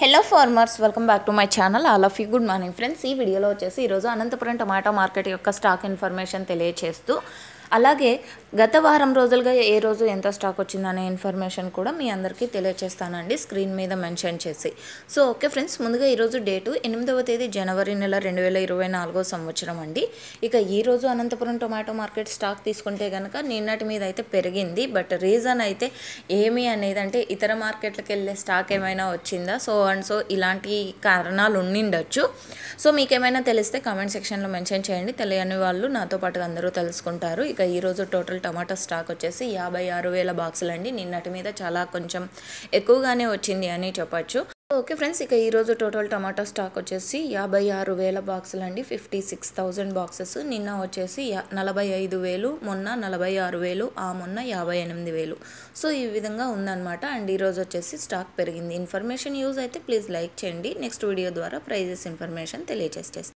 hello farmers welcome back to my channel all of you good morning friends ఈ వీడియోలో వచ్చేసి ఈరోజు Anantapuram tomato market యొక్క స్టాక్ ఇన్ఫర్మేషన్ తెలియచేస్తూ అలాగే గత వారం రోజులుగా ఏ రోజు ఎంత స్టాక్ వచ్చిందనే ఇన్ఫర్మేషన్ కూడా మీ అందరికీ తెలియజేస్తానండి స్క్రీన్ మీద మెన్షన్ చేసి సో ఓకే ఫ్రెండ్స్ ముందుగా ఈరోజు డేటు ఎనిమిదవ తేదీ జనవరి నెల రెండు వేల ఇరవై నాలుగో సంవత్సరం అండి ఇక ఈరోజు అనంతపురం టొమాటో మార్కెట్ స్టాక్ తీసుకుంటే కనుక నిన్నటి మీద అయితే పెరిగింది బట్ రీజన్ అయితే ఏమి అనేది అంటే ఇతర మార్కెట్లకు వెళ్ళే స్టాక్ ఏమైనా వచ్చిందా సో అండ్ సో ఇలాంటి కారణాలు ఉండిండొచ్చు సో మీకేమైనా తెలిస్తే కామెంట్ సెక్షన్లో మెన్షన్ చేయండి తెలియని వాళ్ళు నాతో పాటు అందరూ తెలుసుకుంటారు ఇక ఈరోజు టోటల్ టమాటా స్టాక్ వచ్చేసి యాభై ఆరు వేల బాక్సులండి నిన్నటి మీద చాలా కొంచెం ఎక్కువగానే వచ్చింది అని చెప్పచ్చు ఓకే ఫ్రెండ్స్ ఇక ఈరోజు టోటల్ టమాటా స్టాక్ వచ్చేసి యాభై ఆరు వేల బాక్సులు అండి ఫిఫ్టీ సిక్స్ థౌజండ్ బాక్సెస్ నిన్న వచ్చేసి నలభై ఐదు వేలు మొన్న నలభై ఆరు వేలు ఆ మొన్న యాభై ఎనిమిది వేలు సో ఈ విధంగా ఉందన్నమాట అండ్ ఈరోజు వచ్చేసి స్టాక్ పెరిగింది ఇన్ఫర్మేషన్ యూజ్ అయితే ప్లీజ్ లైక్ చేయండి నెక్స్ట్ వీడియో ద్వారా ప్రైజెస్ ఇన్ఫర్మేషన్ తెలియజేస్తే